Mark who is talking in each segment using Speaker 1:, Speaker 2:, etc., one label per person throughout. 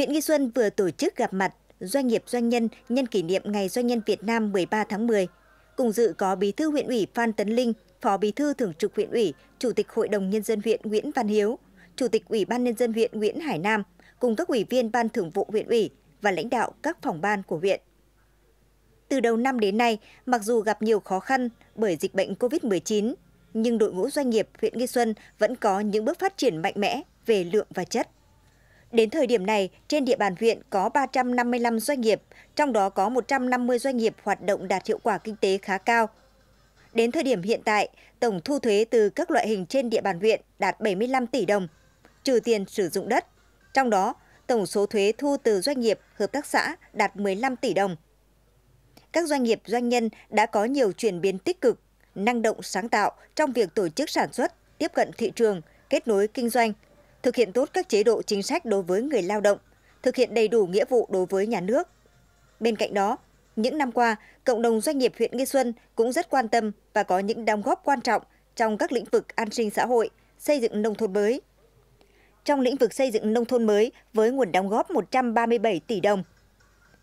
Speaker 1: huyện Nghi Xuân vừa tổ chức gặp mặt doanh nghiệp doanh nhân nhân kỷ niệm Ngày Doanh nhân Việt Nam 13 tháng 10. Cùng dự có Bí thư huyện ủy Phan Tấn Linh, Phó Bí thư Thường trực huyện ủy, Chủ tịch Hội đồng Nhân dân huyện Nguyễn Văn Hiếu, Chủ tịch Ủy ban Nhân dân huyện Nguyễn Hải Nam, cùng các ủy viên Ban Thường vụ huyện ủy và lãnh đạo các phòng ban của huyện. Từ đầu năm đến nay, mặc dù gặp nhiều khó khăn bởi dịch bệnh COVID-19, nhưng đội ngũ doanh nghiệp huyện Nghi Xuân vẫn có những bước phát triển mạnh mẽ về lượng và chất. Đến thời điểm này, trên địa bàn huyện có 355 doanh nghiệp, trong đó có 150 doanh nghiệp hoạt động đạt hiệu quả kinh tế khá cao. Đến thời điểm hiện tại, tổng thu thuế từ các loại hình trên địa bàn huyện đạt 75 tỷ đồng, trừ tiền sử dụng đất. Trong đó, tổng số thuế thu từ doanh nghiệp, hợp tác xã đạt 15 tỷ đồng. Các doanh nghiệp doanh nhân đã có nhiều chuyển biến tích cực, năng động sáng tạo trong việc tổ chức sản xuất, tiếp cận thị trường, kết nối kinh doanh – thực hiện tốt các chế độ chính sách đối với người lao động, thực hiện đầy đủ nghĩa vụ đối với nhà nước. Bên cạnh đó, những năm qua, cộng đồng doanh nghiệp huyện Nghi Xuân cũng rất quan tâm và có những đóng góp quan trọng trong các lĩnh vực an sinh xã hội, xây dựng nông thôn mới. Trong lĩnh vực xây dựng nông thôn mới với nguồn đóng góp 137 tỷ đồng,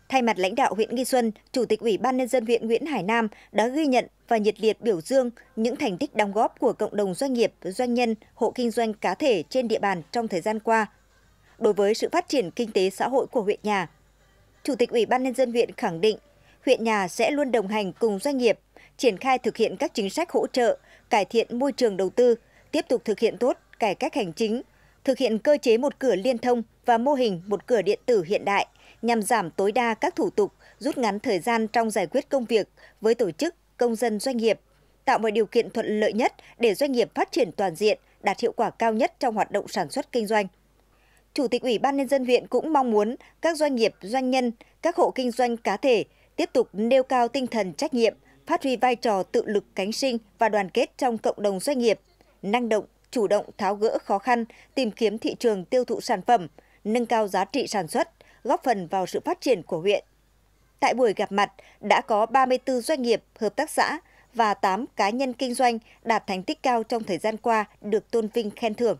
Speaker 1: Thay mặt lãnh đạo huyện Nghi Xuân, Chủ tịch Ủy ban Nhân dân huyện Nguyễn Hải Nam đã ghi nhận và nhiệt liệt biểu dương những thành tích đóng góp của cộng đồng doanh nghiệp, doanh nhân, hộ kinh doanh cá thể trên địa bàn trong thời gian qua. Đối với sự phát triển kinh tế xã hội của huyện nhà, Chủ tịch Ủy ban Nhân dân huyện khẳng định huyện nhà sẽ luôn đồng hành cùng doanh nghiệp, triển khai thực hiện các chính sách hỗ trợ, cải thiện môi trường đầu tư, tiếp tục thực hiện tốt cải cách hành chính, thực hiện cơ chế một cửa liên thông và mô hình một cửa điện tử hiện đại – nhằm giảm tối đa các thủ tục, rút ngắn thời gian trong giải quyết công việc với tổ chức, công dân doanh nghiệp, tạo mọi điều kiện thuận lợi nhất để doanh nghiệp phát triển toàn diện, đạt hiệu quả cao nhất trong hoạt động sản xuất kinh doanh. Chủ tịch Ủy ban nhân dân huyện cũng mong muốn các doanh nghiệp, doanh nhân, các hộ kinh doanh cá thể tiếp tục nêu cao tinh thần trách nhiệm, phát huy vai trò tự lực cánh sinh và đoàn kết trong cộng đồng doanh nghiệp, năng động, chủ động tháo gỡ khó khăn, tìm kiếm thị trường tiêu thụ sản phẩm, nâng cao giá trị sản xuất, góp phần vào sự phát triển của huyện. Tại buổi gặp mặt, đã có 34 doanh nghiệp, hợp tác xã và 8 cá nhân kinh doanh đạt thành tích cao trong thời gian qua được tôn vinh khen thưởng.